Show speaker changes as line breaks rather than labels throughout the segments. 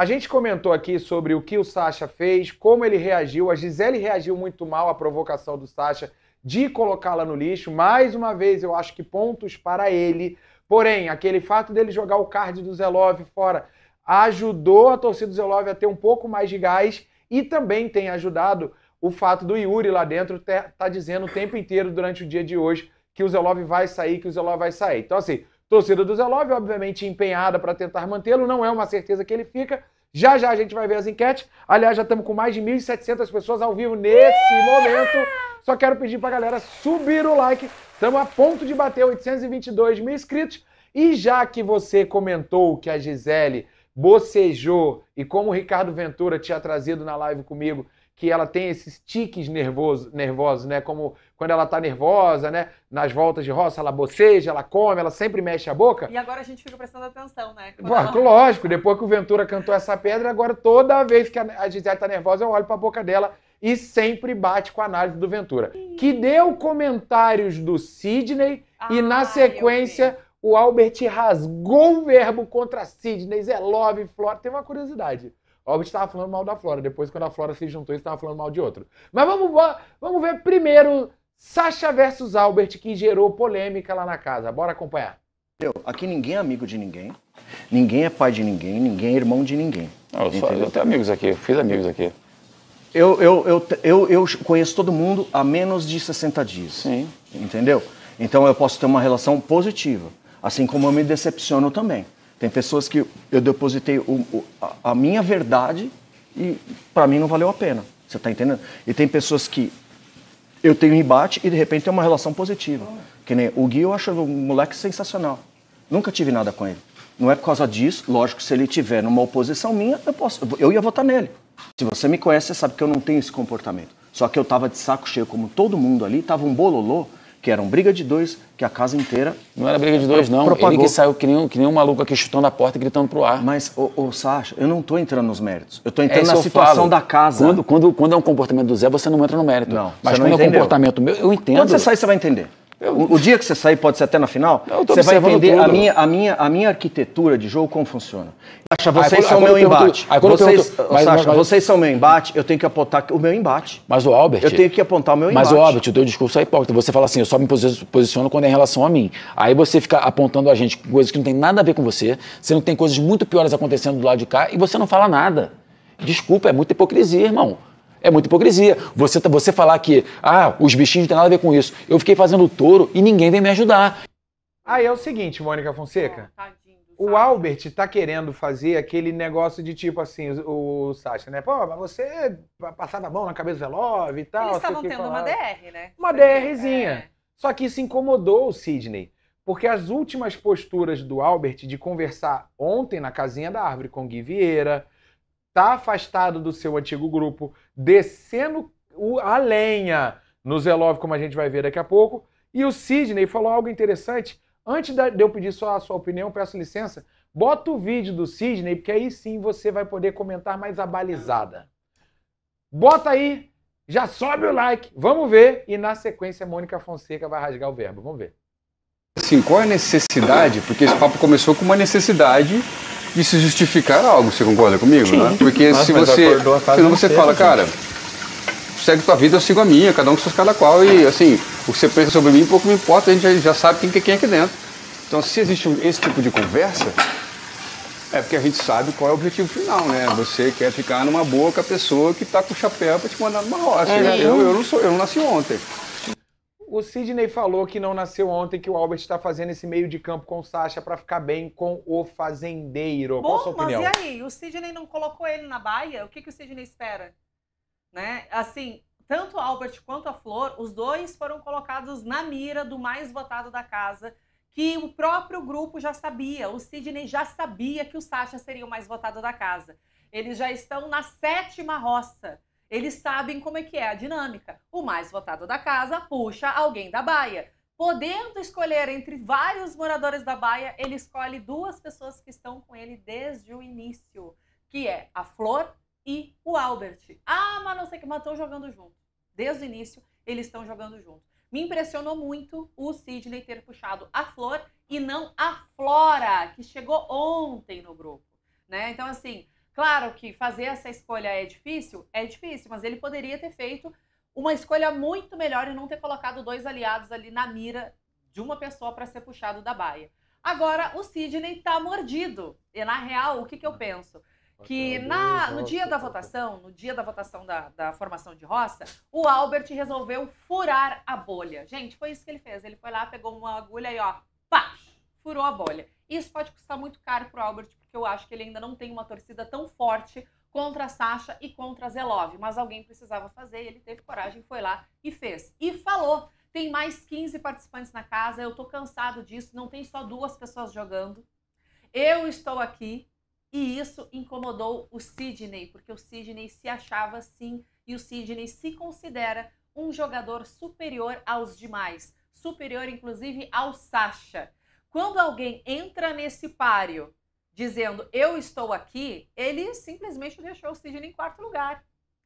A gente comentou aqui sobre o que o Sasha fez, como ele reagiu. A Gisele reagiu muito mal à provocação do Sasha de colocá-la no lixo. Mais uma vez, eu acho que pontos para ele. Porém, aquele fato dele jogar o card do Zelov fora ajudou a torcida do Zelov a ter um pouco mais de gás e também tem ajudado o fato do Yuri lá dentro tá dizendo o tempo inteiro durante o dia de hoje que o Zelov vai sair, que o Zelov vai sair. Então, assim, Torcida do Zelov, obviamente empenhada para tentar mantê-lo, não é uma certeza que ele fica. Já já a gente vai ver as enquetes. Aliás, já estamos com mais de 1.700 pessoas ao vivo nesse momento. Só quero pedir para galera subir o like. Estamos a ponto de bater 822 mil inscritos. E já que você comentou que a Gisele bocejou e como o Ricardo Ventura tinha trazido na live comigo que ela tem esses tiques nervosos, nervosos né? Como quando ela tá nervosa, né? Nas voltas de roça, ela boceja, ela come, ela sempre mexe a boca. E
agora a gente fica prestando atenção, né? ela... Lógico,
depois que o Ventura cantou essa pedra, agora toda vez que a Gisele tá nervosa, eu olho pra boca dela e sempre bate com a análise do Ventura. Que deu comentários do Sidney ah, e na ah, sequência o Albert rasgou o verbo contra Sidney, Love Flora. Tem uma curiosidade. Albert estava falando mal da Flora, depois quando a Flora se juntou, ele estava falando mal de outro. Mas vamos, vamos ver primeiro Sasha versus Albert, que gerou polêmica lá na casa. Bora
acompanhar. Eu, aqui ninguém é amigo de ninguém, ninguém é pai de ninguém, ninguém é irmão de ninguém. Não, eu, só, eu tenho amigos aqui, eu fiz amigos aqui. Eu, eu, eu, eu, eu conheço todo mundo há menos de 60 dias. Sim. Entendeu? Então eu posso ter uma relação positiva, assim como eu me decepciono também. Tem pessoas que eu depositei o, o, a minha verdade e para mim não valeu a pena. Você está entendendo? E tem pessoas que eu tenho embate e de repente tem uma relação positiva. Que nem o Gui eu acho um moleque sensacional. Nunca tive nada com ele. Não é por causa disso, lógico, se ele tiver numa oposição minha, eu posso, eu ia votar nele. Se você me conhece, você sabe que eu não tenho esse comportamento. Só que eu tava de saco cheio como todo mundo ali, tava um bololô que eram briga de dois, que a casa inteira. Não era briga de dois, não. Propagou. Ele que saiu que nem, um, que nem um maluco aqui chutando a porta e gritando pro ar. Mas, ô, ô Sasha, eu não tô entrando nos méritos. Eu tô é entrando é na situação falo. da casa. Quando, quando, quando é um comportamento do Zé, você não entra no mérito. Não. Mas quando não é um comportamento meu, eu entendo. Quando você sair, você vai entender. O dia que você sair pode ser até na final. você vai entender a minha, a, minha, a minha arquitetura de jogo, como funciona. Acha, vocês aí, são o meu embate. Aí, vocês, pergunto, mas, mas... vocês são meu embate, eu tenho que apontar o meu embate. Mas o Albert. Eu tenho que apontar o meu embate. Mas o Albert, o teu discurso é hipócrita. Você fala assim, eu só me posiciono quando é em relação a mim. Aí você fica apontando a gente coisas que não tem nada a ver com você, você não tem coisas muito piores acontecendo do lado de cá e você não fala nada. Desculpa, é muita hipocrisia, irmão. É muita hipocrisia. Você, tá, você falar que, ah, os bichinhos não tem nada a ver com isso. Eu fiquei fazendo touro e ninguém vem me ajudar.
Aí é o seguinte, Mônica Fonseca. O Albert tá querendo fazer aquele negócio de tipo assim, o, o Sasha, né? Pô, mas você passava a mão na cabeça do Love e tal. Eles estavam tendo falava. uma DR,
né? Uma DRzinha.
É. Só que isso incomodou o Sidney. Porque as últimas posturas do Albert de conversar ontem na casinha da árvore com Gui Vieira, tá afastado do seu antigo grupo, descendo a lenha no Zelov, como a gente vai ver daqui a pouco. E o Sidney falou algo interessante. Antes de eu pedir só a sua opinião, peço licença, bota o vídeo do Sidney, porque aí sim você vai poder comentar mais abalizada. Bota aí, já sobe o like, vamos ver. E na sequência, Mônica Fonseca vai rasgar o verbo. Vamos ver. Assim, qual é a necessidade? Porque esse papo começou com uma necessidade se justificar algo, você concorda comigo? Sim. Né? Porque Nossa, se você. Senão você fala, gente. cara, segue tua vida, eu sigo a minha, cada um com seus cada qual. E assim, o que você pensa sobre mim pouco me importa, a gente já, já sabe quem, é, quem é aqui dentro. Então, se existe esse tipo de conversa, é porque a gente sabe qual é o objetivo final, né? Você quer ficar numa boa com a pessoa que está com o chapéu para te mandar numa roça. É, eu, eu, não sou, eu
não nasci ontem.
O Sidney falou que não nasceu ontem, que o Albert está fazendo esse meio de campo com o Sasha para ficar bem com o fazendeiro. Bom, Qual a sua opinião? mas e
aí? O Sidney não colocou ele na baia? O que, que o Sidney espera? Né? Assim, tanto o Albert quanto a Flor, os dois foram colocados na mira do mais votado da casa, que o próprio grupo já sabia. O Sidney já sabia que o Sasha seria o mais votado da casa. Eles já estão na sétima roça. Eles sabem como é que é a dinâmica. O mais votado da casa puxa alguém da baia. Podendo escolher entre vários moradores da baia, ele escolhe duas pessoas que estão com ele desde o início, que é a Flor e o Albert. Ah, mas não sei que, mas estão jogando junto. Desde o início, eles estão jogando junto. Me impressionou muito o Sidney ter puxado a Flor e não a Flora, que chegou ontem no grupo, né? Então, assim, Claro que fazer essa escolha é difícil, é difícil, mas ele poderia ter feito uma escolha muito melhor e não ter colocado dois aliados ali na mira de uma pessoa para ser puxado da baia. Agora, o Sidney está mordido. E, na real, o que, que eu ah, penso? que na, no dia da votação, no dia da votação da, da, formação de roça, o Albert resolveu furar a bolha. Gente, foi isso que ele fez. Ele foi lá, pegou uma agulha e ó, pá, furou a bolha. Isso pode custar muito caro pro Albert porque eu acho que ele ainda não tem uma torcida tão forte contra a Sasha e contra a Zelov. Mas alguém precisava fazer, ele teve coragem, foi lá e fez. E falou: tem mais 15 participantes na casa, eu tô cansado disso, não tem só duas pessoas jogando. Eu estou aqui. E isso incomodou o Sidney, porque o Sidney se achava assim e o Sidney se considera um jogador superior aos demais, superior inclusive ao Sasha. Quando alguém entra nesse páreo dizendo eu estou aqui, ele simplesmente deixou o Sidney em quarto lugar.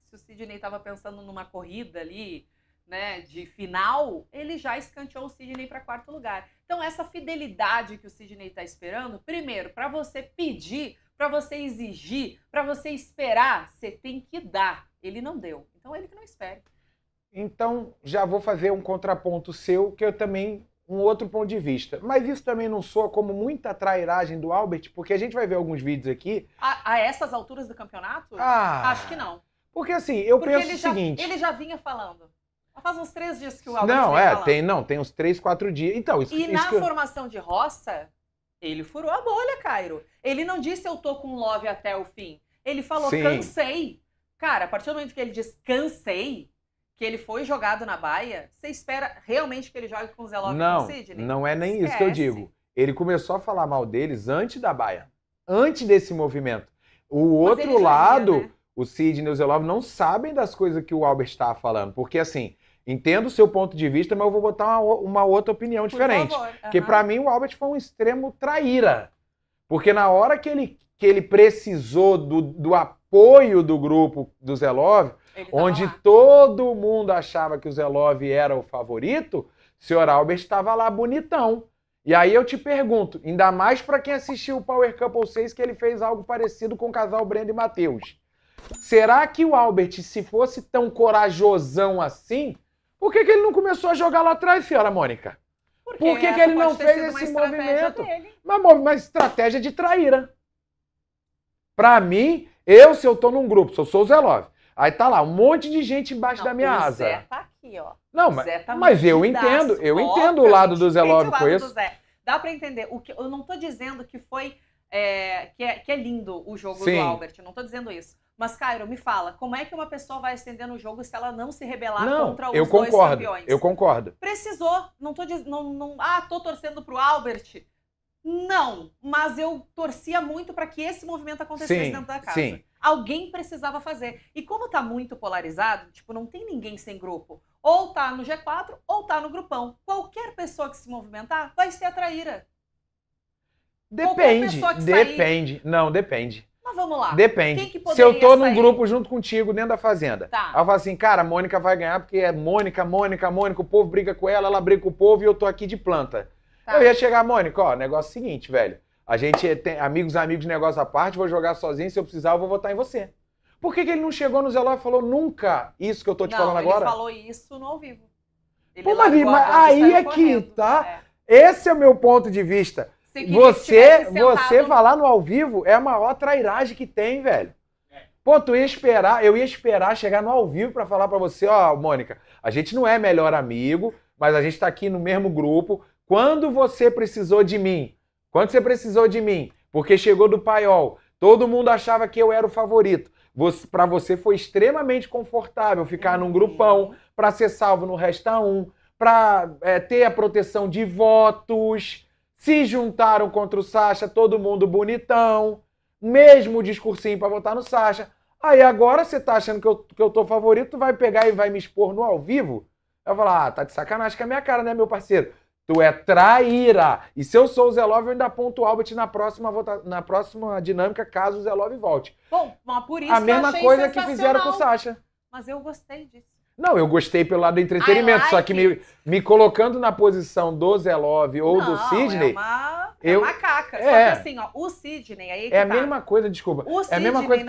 Se o Sidney estava pensando numa corrida ali, né, de final, ele já escanteou o Sidney para quarto lugar. Então, essa fidelidade que o Sidney está esperando, primeiro, para você pedir, para você exigir, para você esperar, você tem que dar. Ele não deu. Então, ele que não espere.
Então, já vou fazer um contraponto seu, que eu também um outro ponto de vista. Mas isso também não soa como muita trairagem do Albert, porque a gente vai ver alguns vídeos aqui.
A, a essas alturas do campeonato? Ah, Acho que não.
Porque assim, eu porque penso o já, seguinte.
Ele já vinha falando. Faz uns três dias que o Albert Não, é, falando. tem,
não, tem uns três, quatro dias. Então, isso, E isso na
formação de roça, ele furou a bolha, Cairo. Ele não disse eu tô com love até o fim. Ele falou Sim. cansei. Cara, a partir do momento que ele diz cansei, que ele foi jogado na baia, você espera realmente que ele jogue com o Zé Love não, e com o Sidney? Não, é nem Esquece. isso que eu digo.
Ele começou a falar mal deles antes da baia, antes desse movimento. O Mas outro lado, né? o Sidney e o Zé Love não sabem das coisas que o Albert está falando, porque assim... Entendo o seu ponto de vista, mas eu vou botar uma, uma outra opinião Por diferente. Favor, uhum. Porque para mim o Albert foi um extremo traíra. Porque na hora que ele, que ele precisou do, do apoio do grupo do Zelov, onde todo mundo achava que o Zelov era o favorito, o senhor Albert estava lá bonitão. E aí eu te pergunto, ainda mais para quem assistiu o Power Couple 6, que ele fez algo parecido com o casal Brenda e Matheus. Será que o Albert, se fosse tão corajosão assim, por que, que ele não começou a jogar lá atrás, senhora Mônica?
Porque por que, que ele não fez esse movimento?
Dele. Uma, uma estratégia de traíra. Para mim, eu, se eu tô num grupo, se eu sou o Zelov, Aí tá lá, um monte de gente embaixo não, da minha o asa. Zé
tá aqui, ó. Não, mas, tá mas eu entendo, eu entendo o lado do Zé Love com isso. Dá para entender. O que, eu não tô dizendo que foi. É, que, é, que é lindo o jogo Sim. do Albert, não tô dizendo isso. Mas, Cairo, me fala, como é que uma pessoa vai estender no jogo se ela não se rebelar não, contra os eu concordo, dois campeões? Eu concordo. Precisou. Não tô dizendo. não, não, ah, tô torcendo pro Albert. Não, mas eu torcia muito para que esse movimento acontecesse sim, dentro da casa. Sim alguém precisava fazer. E como tá muito polarizado, tipo, não tem ninguém sem grupo. Ou tá no G4 ou tá no grupão. Qualquer pessoa que se movimentar vai ser atraída. Depende, depende.
Sair... Não, depende.
Mas vamos lá. Depende. Se eu tô num grupo
junto contigo dentro da fazenda, tá. eu falo assim, cara, a Mônica vai ganhar porque é Mônica, Mônica, Mônica, o povo briga com ela, ela briga com o povo e eu tô aqui de planta. Tá. Eu ia chegar, Mônica, ó, negócio é o seguinte, velho. A gente tem amigos, amigos, negócio à parte, vou jogar sozinho, se eu precisar, eu vou votar em você. Por que, que ele não chegou no Zé Ló e falou nunca isso que eu tô te não, falando agora? Ele falou
isso no ao vivo. Ele Pô, Maria, mas aí é que tá.
É. Esse é o meu ponto de vista. Se você, você falar no ao vivo é a maior trairagem que tem, velho. Pô, tu ia esperar, eu ia esperar chegar no ao vivo para falar para você, ó, Mônica, a gente não é melhor amigo, mas a gente tá aqui no mesmo grupo. Quando você precisou de mim, quando você precisou de mim? Porque chegou do paiol. Todo mundo achava que eu era o favorito. Para você foi extremamente confortável ficar num grupão, para ser salvo no Resta 1, para é, ter a proteção de votos. Se juntaram contra o Sasha, todo mundo bonitão. Mesmo discursinho para votar no Sasha. Aí agora você tá achando que eu, que eu tô favorito, vai pegar e vai me expor no ao vivo? Eu vou falar, ah, tá de sacanagem com a minha cara, né, meu parceiro? Tu é traíra. E se eu sou o Zelove, eu ainda aponto o Albert na próxima, vota... na próxima dinâmica, caso o Zelove volte.
Bom, mas por isso A mesma coisa que fizeram com o Sasha. Mas eu gostei disso.
Não, eu gostei pelo lado do entretenimento, like só que me, me, colocando na posição do Zelove ou Não, do é Sidney. É uma, eu, é macaca. É, só que
assim, ó, o Sidney aí. É, tá. a mesma
coisa, desculpa. O é Sidney a mesma coisa.